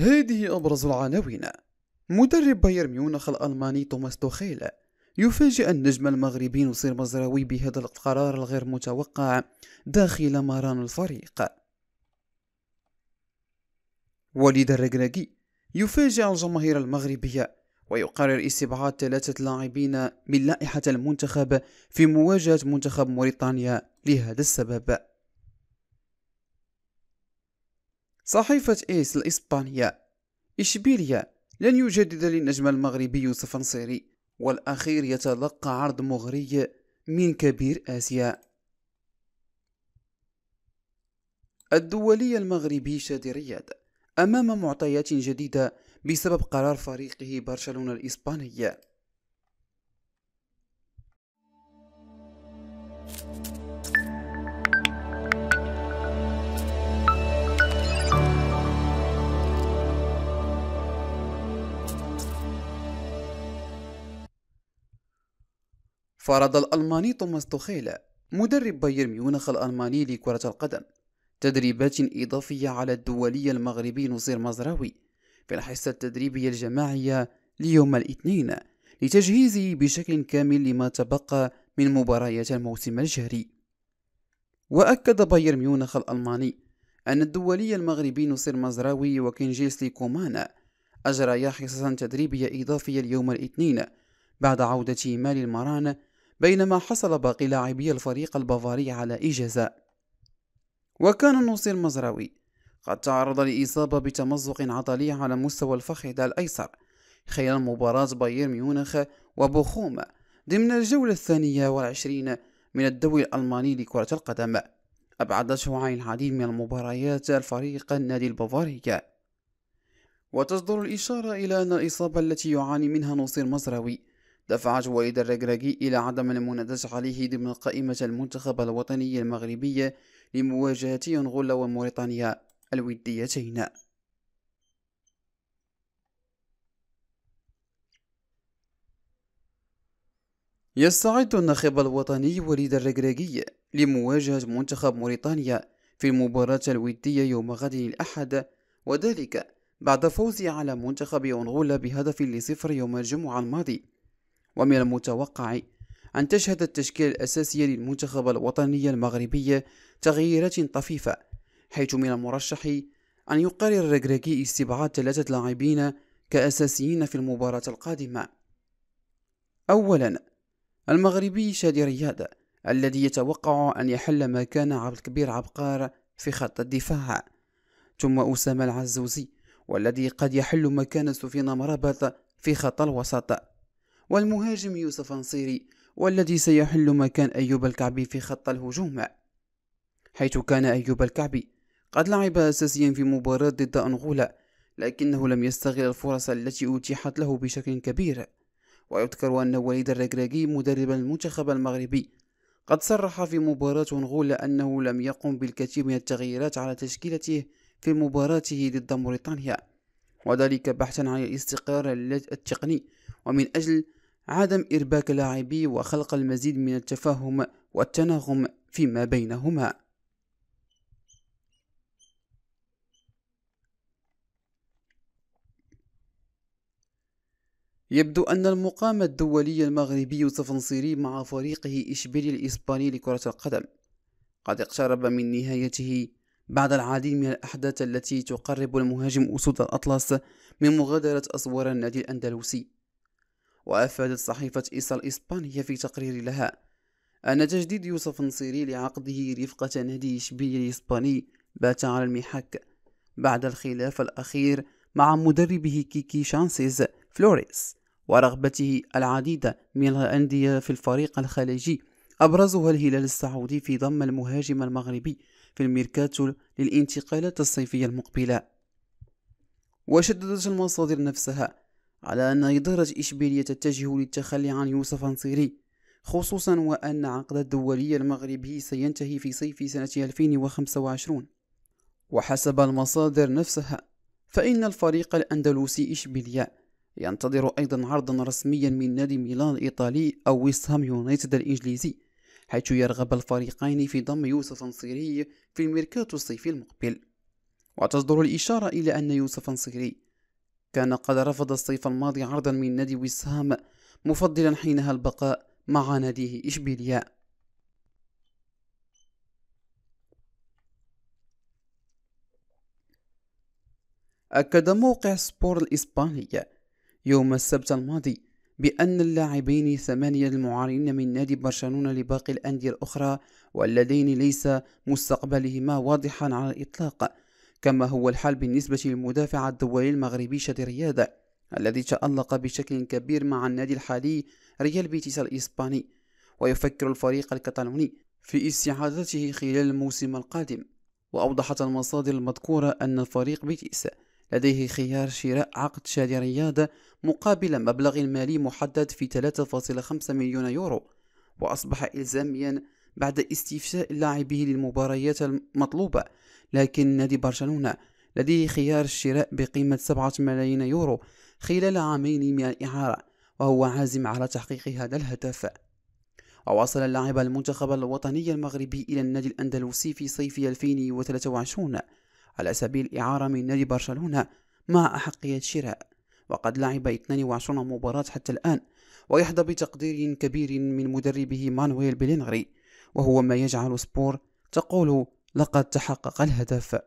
هذه أبرز العناوين مدرب بايرن ميونخ الألماني توماس توخيل يفاجئ النجم المغربي نصير مزراوي بهذا القرار الغير متوقع داخل مران الفريق وليد الركراكي يفاجئ الجماهير المغربية ويقرر استبعاد ثلاثة لاعبين من لائحة المنتخب في مواجهة منتخب موريتانيا لهذا السبب صحيفة إيس الإسبانية إشبيليا لن يجدد للنجم المغربي يوسف نصيري والأخير يتلقى عرض مغري من كبير آسيا الدولي المغربي شادي رياض أمام معطيات جديدة بسبب قرار فريقه برشلونة الإسبانية فرض الألماني توماس توخيل مدرب بايرن ميونخ الألماني لكرة القدم تدريبات إضافية على الدولي المغربي نصير مزراوي في الحصة التدريبية الجماعية ليوم الاثنين لتجهيزه بشكل كامل لما تبقى من مباريات الموسم الجاري وأكد بايرن ميونخ الألماني أن الدولي المغربي نصير مزراوي وكينجيسلي كومانا أجريا حصصا تدريبية إضافية اليوم الاثنين بعد عودتهما للمران بينما حصل باقي لاعبي الفريق البافاري على إجازة وكان النصير المزراوي قد تعرض لإصابة بتمزق عضلي على مستوى الفخذ الأيسر خلال مباراة بايرن ميونخ وبوخوم ضمن الجولة الثانية والعشرين من الدوري الألماني لكرة القدم أبعدته عن العديد من المباريات الفريق النادي البافاري وتصدر الإشارة إلى أن الإصابة التي يعاني منها نصير مزراوي دفعت وليد الرجراجي إلى عدم المنافسة عليه ضمن قائمة المنتخب الوطني المغربي لمواجهة أنغولا وموريتانيا الوديتين يستعد الناخب الوطني وليد الرجراجي لمواجهة منتخب موريتانيا في المباراة الودية يوم غد الأحد وذلك بعد فوزه على منتخب أنغولا بهدف لصفر يوم الجمعة الماضي ومن المتوقع أن تشهد التشكيلة الأساسية للمنتخب الوطني المغربي تغييرات طفيفة حيث من المرشح أن يقرر الركراكي استبعاد ثلاثة لاعبين كأساسيين في المباراة القادمة أولا المغربي شادي رياض الذي يتوقع أن يحل مكان عبد الكبير عبقار في خط الدفاع ثم أسامة العزوزي والذي قد يحل مكان سفيان مرابط في خط الوسط والمهاجم يوسف نصيري والذي سيحل مكان أيوب الكعبي في خط الهجوم حيث كان أيوب الكعبي قد لعب أساسيا في مباراة ضد أنغولا لكنه لم يستغل الفرص التي أتيحت له بشكل كبير ويذكر أن وليد الركراكي مدرب المنتخب المغربي قد صرح في مباراة أنغولا أنه لم يقم بالكثير من التغييرات على تشكيلته في مباراته ضد موريتانيا وذلك بحثا عن الاستقرار التقني ومن أجل عدم إرباك لاعبي وخلق المزيد من التفاهم والتناغم فيما بينهما يبدو أن المقام الدولي المغربي يوسف نصيري مع فريقه إشبيلي الإسباني لكرة القدم قد اقترب من نهايته بعد العديد من الأحداث التي تقرب المهاجم أسود الأطلس من مغادرة أسوار النادي الأندلسي وأفادت صحيفة إيسا الإسبانية في تقرير لها أن تجديد يوسف نصيري لعقده رفقة نادي شبيلي الإسباني بات على المحك بعد الخلاف الأخير مع مدربه كيكي شانسيز فلوريس ورغبته العديدة من الأندية في الفريق الخليجي أبرزها الهلال السعودي في ضم المهاجم المغربي في الميركاتو للانتقالات الصيفية المقبلة وشددت المصادر نفسها على أن إدارة إشبيلية تتجه للتخلي عن يوسف أنصيري خصوصا وأن عقد الدولي المغربي سينتهي في صيف سنة 2025 وحسب المصادر نفسها فإن الفريق الأندلسي إشبيلية ينتظر أيضا عرضا رسميا من نادي ميلان الإيطالي أو ويستهام يونايتد الإنجليزي حيث يرغب الفريقين في ضم يوسف أنصيري في الميركاتو الصيفي المقبل وتصدر الإشارة إلى أن يوسف أنصيري كان قد رفض الصيف الماضي عرضا من نادي وسام مفضلا حينها البقاء مع ناديه إشبيلية أكد موقع سبور الإسباني يوم السبت الماضي بأن اللاعبين الثمانية المعارين من نادي برشلونة لباقي الأندية الأخرى واللذين ليس مستقبلهما واضحا على الإطلاق كما هو الحال بالنسبة للمدافع الدولي المغربي شادي رياض الذي تألق بشكل كبير مع النادي الحالي ريال بيتيس الإسباني ويفكر الفريق الكتالوني في استعادته خلال الموسم القادم وأوضحت المصادر المذكورة أن الفريق بيتيس لديه خيار شراء عقد شادي رياض مقابل مبلغ مالي محدد في 3.5 مليون يورو وأصبح إلزاميا بعد استفشاء لاعبه للمباريات المطلوبة لكن نادي برشلونة لديه خيار الشراء بقيمة سبعة ملايين يورو خلال عامين من الإعارة وهو عازم على تحقيق هذا الهدف ووصل اللاعب المنتخب الوطني المغربي إلى النادي الأندلسي في صيف 2023 على سبيل الإعارة من نادي برشلونة مع أحقية شراء وقد لعب 22 مباراة حتى الآن ويحظى بتقدير كبير من مدربه مانويل بلينغري وهو ما يجعل سبور تقول لقد تحقق الهدف